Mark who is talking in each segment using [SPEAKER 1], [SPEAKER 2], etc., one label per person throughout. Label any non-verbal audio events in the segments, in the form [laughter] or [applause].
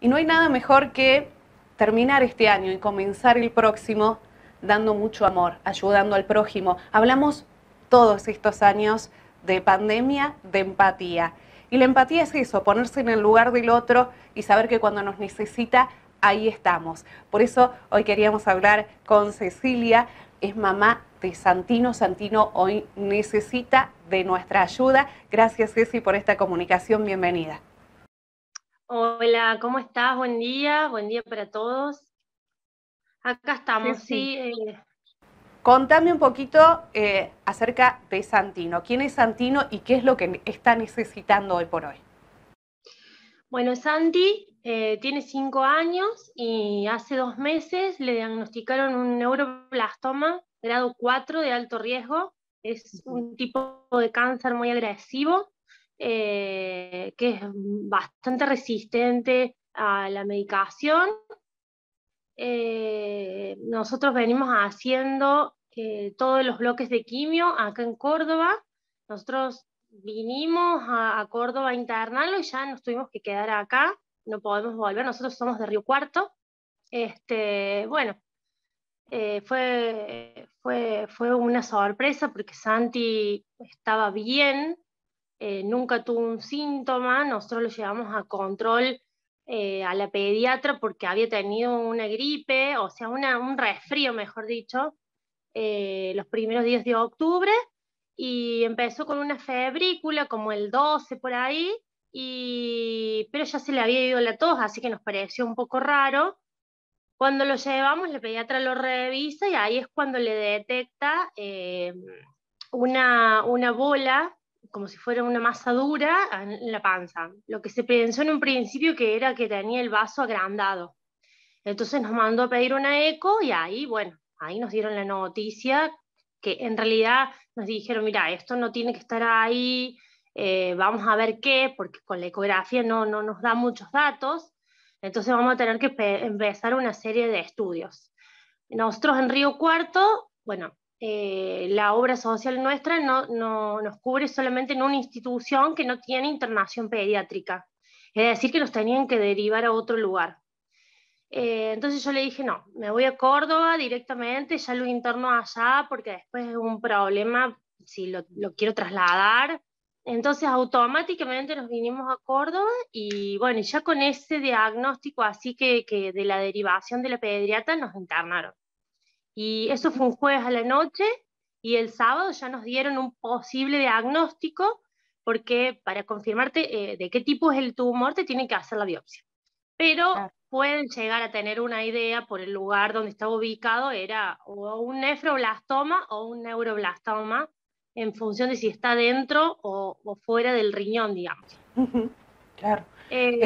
[SPEAKER 1] Y no hay nada mejor que terminar este año y comenzar el próximo dando mucho amor, ayudando al prójimo. Hablamos todos estos años de pandemia, de empatía. Y la empatía es eso, ponerse en el lugar del otro y saber que cuando nos necesita, ahí estamos. Por eso hoy queríamos hablar con Cecilia, es mamá de Santino. Santino hoy necesita de nuestra ayuda. Gracias Ceci por esta comunicación, bienvenida.
[SPEAKER 2] Hola, ¿cómo estás? Buen día, buen día para todos. Acá estamos, sí. Eh.
[SPEAKER 1] Contame un poquito eh, acerca de Santino. ¿Quién es Santino y qué es lo que está necesitando hoy por hoy?
[SPEAKER 2] Bueno, Santi eh, tiene cinco años y hace dos meses le diagnosticaron un neuroblastoma grado 4 de alto riesgo. Es un tipo de cáncer muy agresivo eh, que es bastante resistente a la medicación. Eh, nosotros venimos haciendo eh, todos los bloques de quimio acá en Córdoba. Nosotros vinimos a, Córdoba a internarlo y ya nos tuvimos que quedar acá, no podemos volver, nosotros somos de Río Cuarto. Este, bueno, fue, fue, una sorpresa porque Santi estaba bien, eh, nunca tuvo un síntoma, nosotros lo llevamos a control eh, a la pediatra porque había tenido una gripe, o sea, un resfrío, mejor dicho, eh, los primeros días de octubre y empezó con una febrícula como el 12 por ahí, y, pero ya se le había ido la tos, así que nos pareció un poco raro. Cuando lo llevamos, la pediatra lo revisa y ahí es cuando le detecta una bola como si fuera una masa dura en la panza. Lo que se pensó en un principio que era que tenía el vaso agrandado. Entonces nos mandó a pedir una eco y ahí, bueno, ahí nos dieron la noticia que en realidad nos dijeron, mira, esto no tiene que estar ahí, eh, vamos a ver qué, porque con la ecografía no, no nos da muchos datos, entonces vamos a tener que empezar una serie de estudios. Nosotros en Río Cuarto, bueno, eh, la obra social nuestra no, nos cubre solamente en una institución que no tiene internación pediátrica. Es decir, que nos tenían que derivar a otro lugar. Eh, entonces yo le dije, no, me voy a Córdoba directamente, ya lo interno allá, porque después es un problema si lo, quiero trasladar. Entonces automáticamente nos vinimos a Córdoba y bueno, ya con ese diagnóstico así que, de la derivación de la pediatra nos internaron. Y eso fue un jueves a la noche y el sábado ya nos dieron un posible diagnóstico porque para confirmarte eh, de qué tipo es el tumor te tienen que hacer la biopsia. Pero pueden llegar a tener una idea por el lugar donde estaba ubicado, era o un nefroblastoma o un neuroblastoma, en función de si está dentro o, fuera del riñón, digamos. Claro. Eh,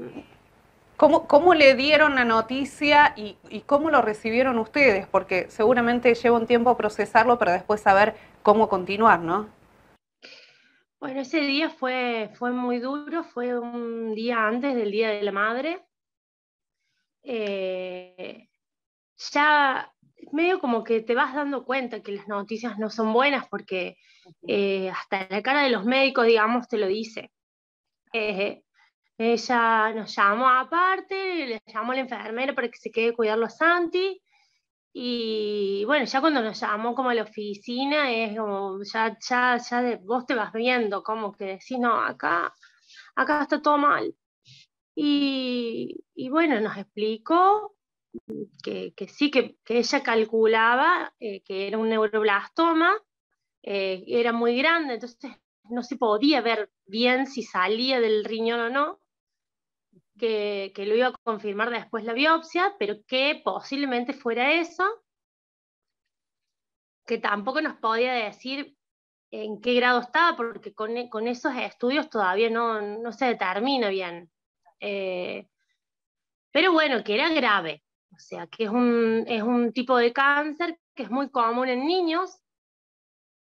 [SPEAKER 1] eh, ¿Cómo, le dieron la noticia y, cómo lo recibieron ustedes? Porque seguramente lleva un tiempo procesarlo para después saber cómo continuar, ¿no?
[SPEAKER 2] Bueno, ese día fue, fue muy duro, fue un día antes del Día de la Madre. Eh, ya medio como que te vas dando cuenta que las noticias no son buenas porque eh, hasta la cara de los médicos, digamos, te lo dice. Eh, ella nos llamó aparte, le llamó a la enfermera para que se quede a cuidarlo a Santi. Y bueno, ya cuando nos llamó como a la oficina, es como, ya, ya, ya vos te vas viendo, como que decís, no, acá, acá está todo mal. Y, bueno, nos explicó que, sí, que, ella calculaba eh, que era un neuroblastoma, eh, era muy grande, entonces no se podía ver bien si salía del riñón o no que, lo iba a confirmar después la biopsia, pero que posiblemente fuera eso, que tampoco nos podía decir en qué grado estaba, porque con, esos estudios todavía no, se determina bien. Eh, pero bueno, que era grave, o sea, que es un, tipo de cáncer que es muy común en niños,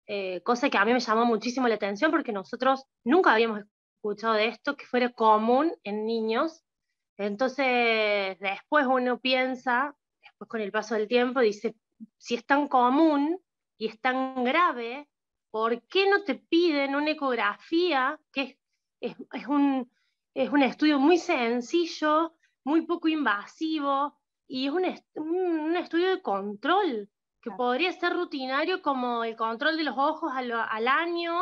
[SPEAKER 2] eh, cosa que a mí me llamó muchísimo la atención porque nosotros nunca habíamos escuchado de esto, que fuera común en niños. Entonces, después uno piensa, después con el paso del tiempo, dice, si es tan común y es tan grave, ¿por qué no te piden una ecografía, que es, es, un, es un estudio muy sencillo, muy poco invasivo, y es un, un, estudio de control que podría ser rutinario como el control de los ojos al, año,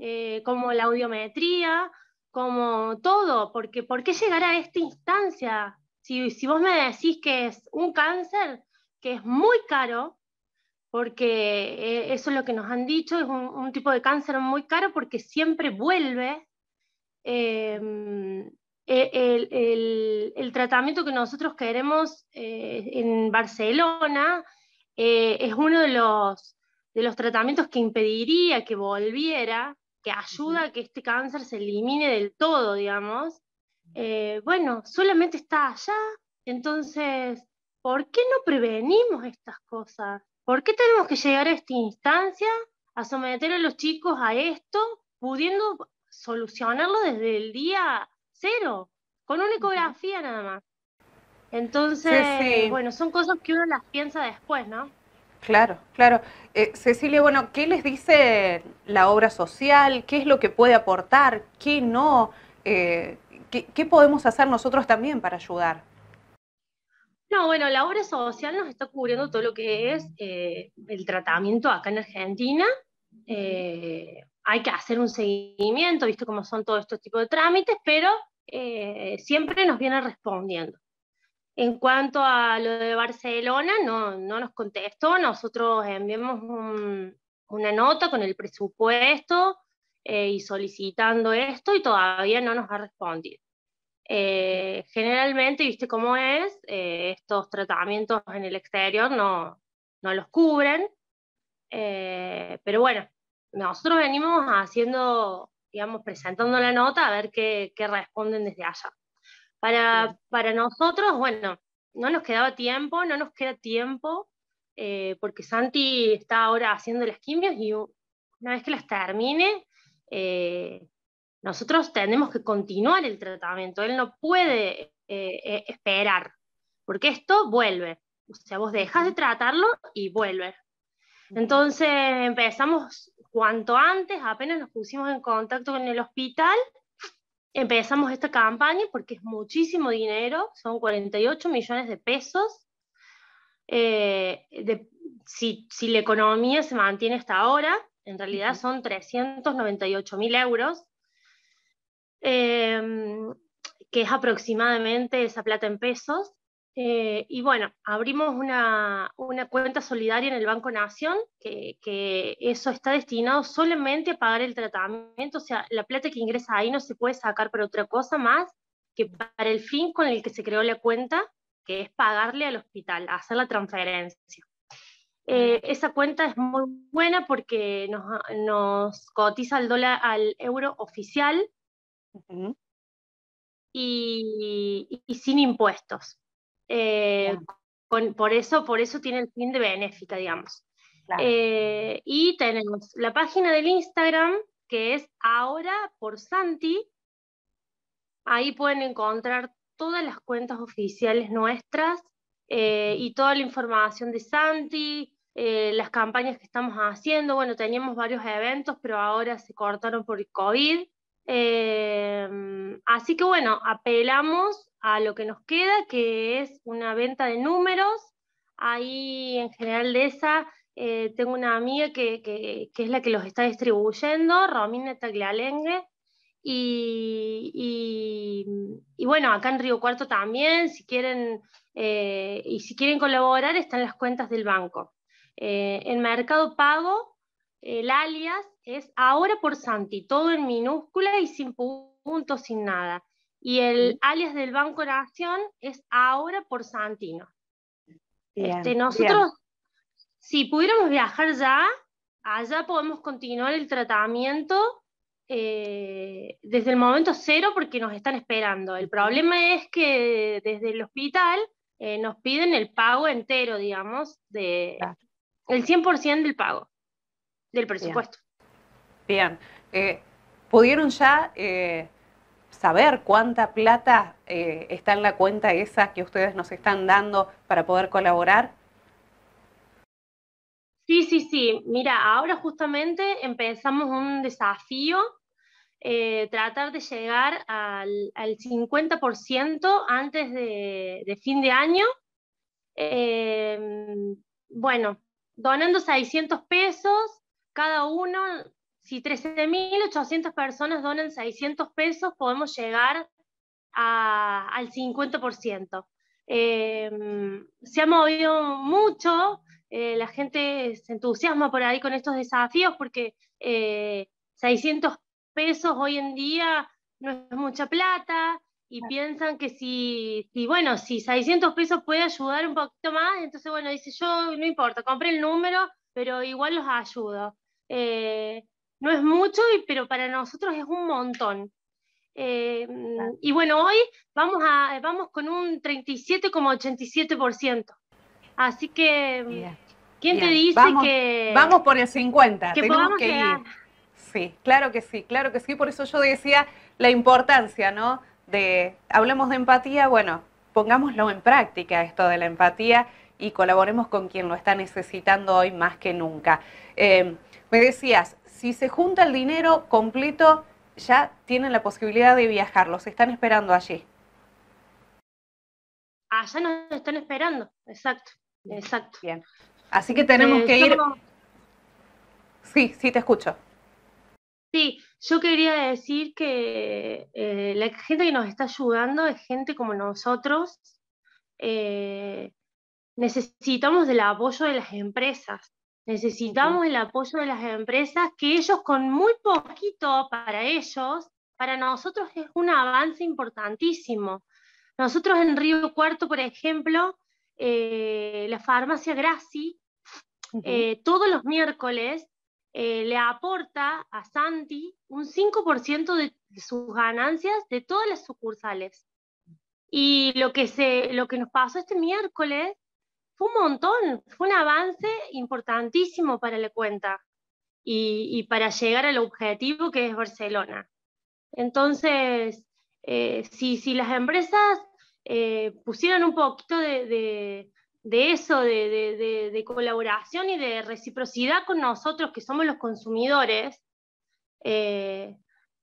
[SPEAKER 2] eh, como la audiometría, como todo, porque ¿por qué llegar a esta instancia? Si, vos me decís que es un cáncer, que es muy caro, porque eh, eso es lo que nos han dicho, es un, tipo de cáncer muy caro porque siempre vuelve. Em, e, el, tratamiento que nosotros queremos eh, en Barcelona eh, es uno de los, de los tratamientos que impediría que volviera, que ayuda a que este cáncer se elimine del todo, digamos. Eh, bueno, solamente está allá, entonces, ¿por qué no prevenimos estas cosas? ¿Por qué tenemos que llegar a esta instancia a someter a los chicos a esto, pudiendo solucionarlo desde el día cero, con una ecografía nada más? Entonces, bueno, son cosas que uno las piensa después, ¿no?
[SPEAKER 1] Claro, claro. Eh, Cecilia, bueno, ¿qué les dice la obra social? ¿Qué es lo que puede aportar? ¿Qué no? Eh, ¿qué, podemos hacer nosotros también para ayudar?
[SPEAKER 2] No, bueno, la obra social nos está cubriendo todo lo que es eh, el tratamiento acá en Argentina. hay que hacer un seguimiento, visto cómo son todos estos tipos de trámites, pero siempre nos viene respondiendo. En cuanto a lo de Barcelona, no, nos contestó. Nosotros enviamos una nota con el presupuesto eh, y solicitando esto y todavía no nos ha respondido. Eh, generalmente, viste cómo es, eh, estos tratamientos en el exterior no, los cubren, pero bueno, nosotros venimos haciendo, digamos, presentando la nota a ver qué responden desde allá. Para, nosotros, bueno, no nos quedaba tiempo, no nos queda tiempo, eh, porque Santi está ahora haciendo las quimios y una vez que las termine, eh, nosotros tenemos que continuar el tratamiento. Él no puede eh, esperar, porque esto vuelve. O sea, vos dejas de tratarlo y vuelve. Entonces empezamos cuanto antes, apenas nos pusimos en contacto con el hospital, empezamos esta campaña porque es muchísimo dinero, son 48 millones de pesos. Eh, si, la economía se mantiene hasta ahora, en realidad son 398 mil euros, eh, que es aproximadamente esa plata en pesos. Eh, y bueno, abrimos una, cuenta solidaria en el Banco Nación, que, eso está destinado solamente a pagar el tratamiento, o sea, la plata que ingresa ahí no se puede sacar para otra cosa más que para el fin con el que se creó la cuenta, que es pagarle al hospital, hacer la transferencia. Eh, esa cuenta es muy buena porque nos, cotiza el dólar al euro oficial y sin impuestos. Eh, por, eso, por eso tiene el fin de benéfica, digamos. Eh, y tenemos la página del Instagram, que es ahora por Santi. Ahí pueden encontrar todas las cuentas oficiales nuestras eh, y toda la información de Santi, las campañas que estamos haciendo. Bueno, teníamos varios eventos, pero ahora se cortaron por COVID. Em, así que bueno, apelamos a lo que nos queda, que es una venta de números. Ahí en general de esa eh, tengo una amiga que, es la que los está distribuyendo, Romina Taglialengue. Y, y, bueno, acá en Río Cuarto también, si quieren, eh, y si quieren colaborar, están las cuentas del banco. Eh, en Mercado Pago el alias es ahora por Santi, todo en minúscula y sin puntos, sin nada. Y el alias del Banco de Nación es ahora por Santino. Este, nosotros, si pudiéramos viajar ya, allá podemos continuar el tratamiento eh, desde el momento cero porque nos están esperando. El problema es que desde el hospital eh, nos piden el pago entero, digamos, el 100% del pago del presupuesto. Bien.
[SPEAKER 1] Eh, ¿Pudieron ya eh, saber cuánta plata eh, está en la cuenta esa que ustedes nos están dando para poder colaborar?
[SPEAKER 2] Sí, sí, sí. Mira, ahora justamente empezamos un desafío, tratar de llegar al, 50% antes de, fin de año. bueno, donando 600 pesos, cada uno, si 13.800 personas donan 600 pesos, podemos llegar al 50%. Em, se ha movido mucho, eh, la gente se entusiasma por ahí con estos desafíos porque 600 eh, pesos hoy en día no es mucha plata y piensan que si, bueno, si 600 pesos puede ayudar un poquito más, entonces bueno, dice yo, no importa, compré el número, pero igual los ayudo. Eh, no es mucho, pero para nosotros es un montón. Eh, y bueno, hoy vamos, a, vamos con un 37,87%. Así que, ¿quién te dice que... Vamos
[SPEAKER 1] por el 50, Sí, claro que sí, claro que sí. Por eso yo decía la importancia, ¿no? De, hablemos de empatía, bueno, pongámoslo en práctica esto de la empatía y colaboremos con quien lo está necesitando hoy más que nunca. Eh, me decías, si se junta el dinero completo, ya tienen la posibilidad de viajar, los están esperando allí.
[SPEAKER 2] Allá ah, nos están esperando, exacto, exacto. Bien.
[SPEAKER 1] Así que tenemos eh, que ir. Sí, sí, te escucho.
[SPEAKER 2] Sí, yo quería decir que eh, la gente que nos está ayudando es gente como nosotros. Eh, necesitamos del apoyo de las empresas. Necesitamos el apoyo de las empresas, que ellos con muy poquito para ellos, para nosotros es un avance importantísimo. Nosotros en Río Cuarto, por ejemplo, eh, la farmacia Graci, eh, todos los miércoles eh, le aporta a Santi un 5% de sus ganancias de todas las sucursales. Y lo que, se, lo que nos pasó este miércoles fue un montón, fue un avance importantísimo para la cuenta y, para llegar al objetivo que es Barcelona. Entonces, eh, si, las empresas eh, pusieran un poquito de, eso, de, colaboración y de reciprocidad con nosotros que somos los consumidores, eh,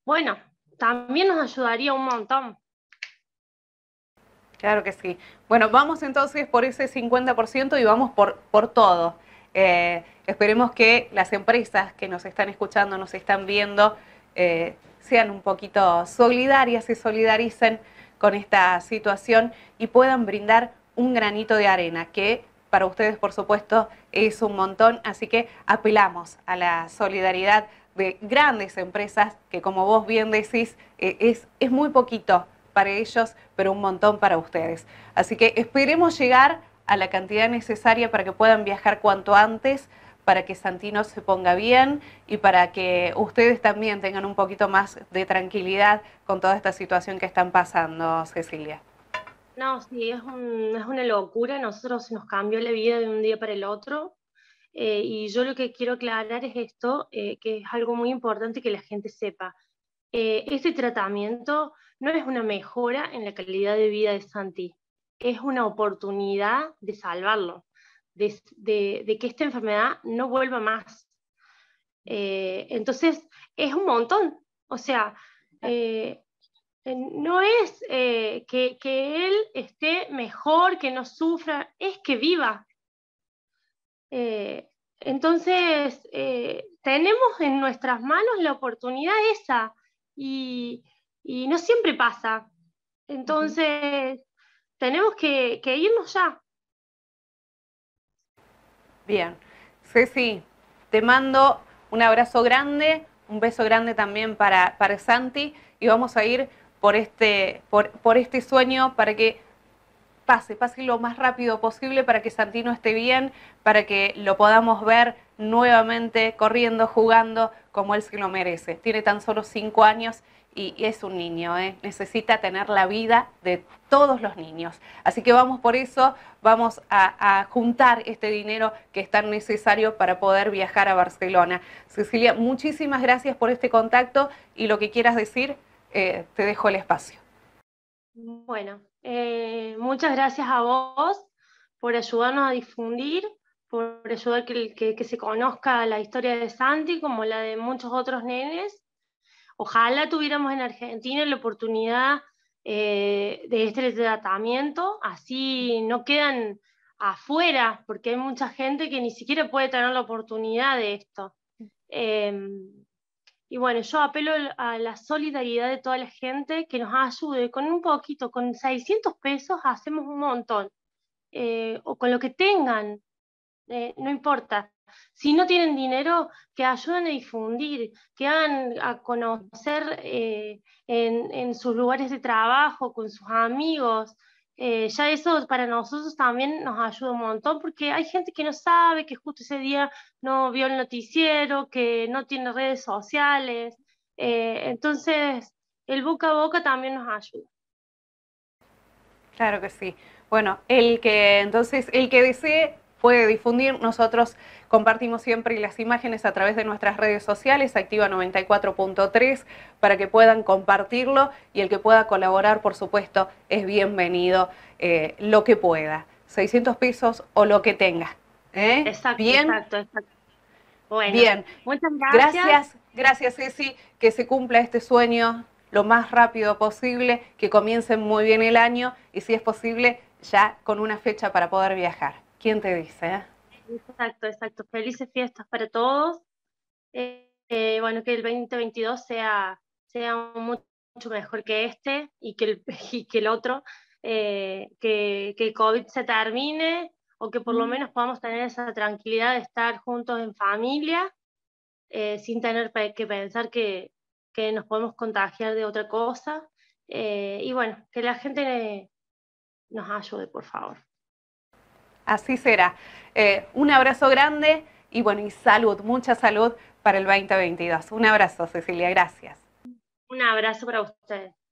[SPEAKER 2] bueno, también nos ayudaría un montón.
[SPEAKER 1] Claro que sí. Bueno, vamos entonces por ese 50% y vamos por, por todo. Eh, esperemos que las empresas que nos están escuchando, nos están viendo, eh, sean un poquito solidarias y solidaricen con esta situación y puedan brindar un granito de arena, que para ustedes, por supuesto, es un montón. Así que apelamos a la solidaridad de grandes empresas que, como vos bien decís, eh, es, es muy poquito para ellos, pero un montón para ustedes. Así que esperemos llegar a la cantidad necesaria para que puedan viajar cuanto antes, para que Santino se ponga bien y para que ustedes también tengan un poquito más de tranquilidad con toda esta situación que están pasando, Cecilia.
[SPEAKER 2] No, sí, es, una locura. Nosotros nos cambió la vida de un día para el otro. Eh, y yo lo que quiero aclarar es esto, eh, que es algo muy importante que la gente sepa. Eh, este tratamiento no es una mejora en la calidad de vida de Santi, es una oportunidad de salvarlo, de, que esta enfermedad no vuelva más. Eh, entonces, es un montón. O sea, ah. eh, eh, no es que, que, él esté mejor, que no sufra, es que viva. entonces, tenemos en nuestras manos la oportunidad esa y, y no siempre pasa. Entonces, tenemos que, irnos ya.
[SPEAKER 1] Bien. Ceci, te mando un abrazo grande, un beso grande también para, para Santi y vamos a ir por este, por este sueño para que pase, pase lo más rápido posible para que Santino esté bien, para que lo podamos ver nuevamente corriendo, jugando como él se lo merece. Tiene tan solo cinco años y, es un niño, ¿eh? necesita tener la vida de todos los niños. Así que vamos por eso, vamos a, juntar este dinero que es tan necesario para poder viajar a Barcelona. Cecilia, muchísimas gracias por este contacto y lo que quieras decir, eh, te dejo el espacio.
[SPEAKER 2] Bueno, eh, muchas gracias a vos por ayudarnos a difundir, por ayudar que, que, se conozca la historia de Santi como la de muchos otros nenes. Ojalá tuviéramos en Argentina la oportunidad eh, de este tratamiento, así no quedan afuera, porque hay mucha gente que ni siquiera puede tener la oportunidad de esto. Em, y bueno, yo apelo a la solidaridad de toda la gente que nos ayude con un poquito, con 600 pesos hacemos un montón, eh, o con lo que tengan, eh, no importa. Si no tienen dinero, que ayuden a difundir, que hagan a conocer eh, en, en sus lugares de trabajo, con sus amigos, eh, ya eso para nosotros también nos ayuda un montón porque hay gente que no sabe, que justo ese día no vio el noticiero, que no tiene redes sociales. Eh, entonces, el boca a boca también nos ayuda.
[SPEAKER 1] Claro que sí. Bueno, el que entonces, el que dice puede difundir. Nosotros compartimos siempre las imágenes a través de nuestras redes sociales, Activa 94.3, para que puedan compartirlo y el que pueda colaborar, por supuesto, es bienvenido eh, lo que pueda, 600 pesos o lo que tenga. ¿eh? Bien. Exacto, Bien. Muchas gracias. Gracias, gracias Ceci, que se cumpla este sueño lo más rápido posible, que comiencen muy bien el año y si es posible ya con una fecha para poder viajar. ¿Quién te dice?
[SPEAKER 2] Exacto, exacto. Felices fiestas para todos. Eh, eh, bueno, que el 2022 sea, sea mucho, mejor que este y que el, [laughs] que el otro. Eh, que, que el COVID se termine o que por lo menos podamos tener esa tranquilidad de estar juntos en familia sin tener que pensar que, que, nos podemos contagiar de otra cosa. y bueno, que la gente
[SPEAKER 1] nos ayude, por favor. Así será. Eh, un abrazo grande y bueno, y salud, mucha salud para el 2022. Un abrazo,
[SPEAKER 2] Cecilia, gracias. Un abrazo para ustedes.